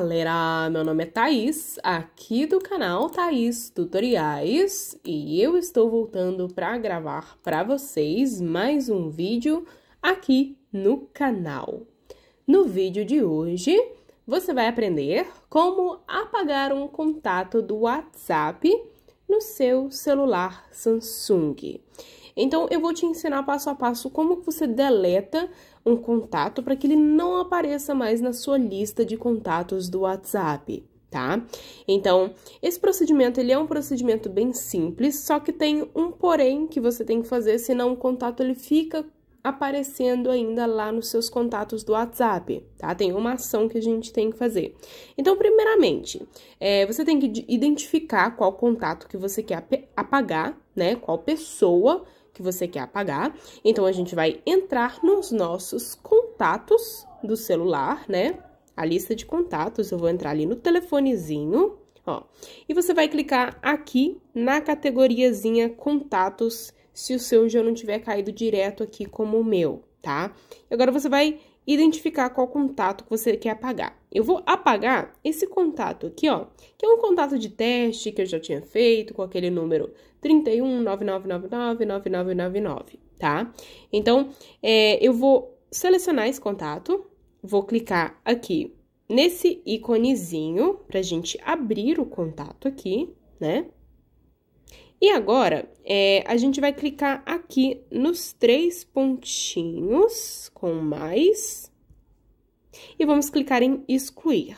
galera, meu nome é Thaís, aqui do canal Thaís Tutoriais, e eu estou voltando para gravar para vocês mais um vídeo aqui no canal. No vídeo de hoje, você vai aprender como apagar um contato do WhatsApp no seu celular Samsung. Então, eu vou te ensinar passo a passo como você deleta um contato para que ele não apareça mais na sua lista de contatos do WhatsApp. Tá? Então, esse procedimento ele é um procedimento bem simples, só que tem um porém que você tem que fazer, senão o contato ele fica aparecendo ainda lá nos seus contatos do WhatsApp, tá? Tem uma ação que a gente tem que fazer. Então, primeiramente, é, você tem que identificar qual contato que você quer apagar, né? Qual pessoa que você quer apagar. Então, a gente vai entrar nos nossos contatos do celular, né? A lista de contatos, eu vou entrar ali no telefonezinho, ó. E você vai clicar aqui na categoriazinha contatos se o seu já não tiver caído direto aqui como o meu, tá? agora você vai identificar qual contato que você quer apagar. Eu vou apagar esse contato aqui, ó, que é um contato de teste que eu já tinha feito com aquele número 31999999999, tá? Então, é, eu vou selecionar esse contato, vou clicar aqui nesse íconezinho pra gente abrir o contato aqui, né? E agora, é, a gente vai clicar aqui nos três pontinhos com mais e vamos clicar em excluir,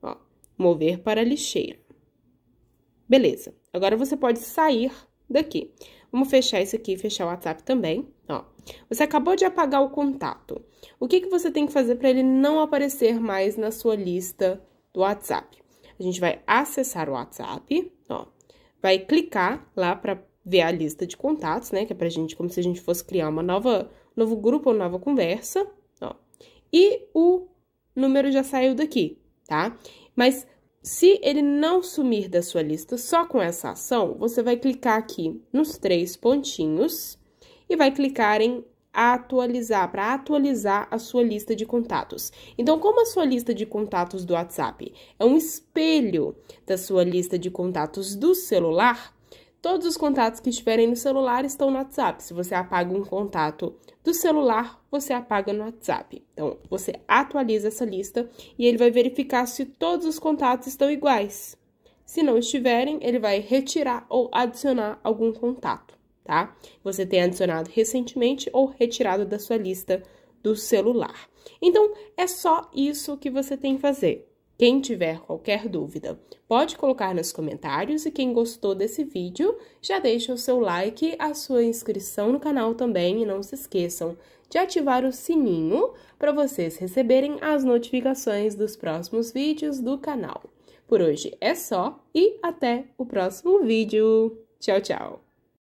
ó, mover para lixeira. Beleza, agora você pode sair daqui. Vamos fechar isso aqui e fechar o WhatsApp também, ó. Você acabou de apagar o contato. O que, que você tem que fazer para ele não aparecer mais na sua lista do WhatsApp? A gente vai acessar o WhatsApp, ó vai clicar lá para ver a lista de contatos, né? Que é pra gente, como se a gente fosse criar uma nova, novo grupo, ou nova conversa, ó. E o número já saiu daqui, tá? Mas se ele não sumir da sua lista só com essa ação, você vai clicar aqui nos três pontinhos e vai clicar em atualizar, para atualizar a sua lista de contatos. Então, como a sua lista de contatos do WhatsApp é um espelho da sua lista de contatos do celular, todos os contatos que estiverem no celular estão no WhatsApp. Se você apaga um contato do celular, você apaga no WhatsApp. Então, você atualiza essa lista e ele vai verificar se todos os contatos estão iguais. Se não estiverem, ele vai retirar ou adicionar algum contato tá? Você tem adicionado recentemente ou retirado da sua lista do celular. Então, é só isso que você tem que fazer. Quem tiver qualquer dúvida, pode colocar nos comentários e quem gostou desse vídeo, já deixa o seu like, a sua inscrição no canal também e não se esqueçam de ativar o sininho para vocês receberem as notificações dos próximos vídeos do canal. Por hoje é só e até o próximo vídeo. Tchau, tchau!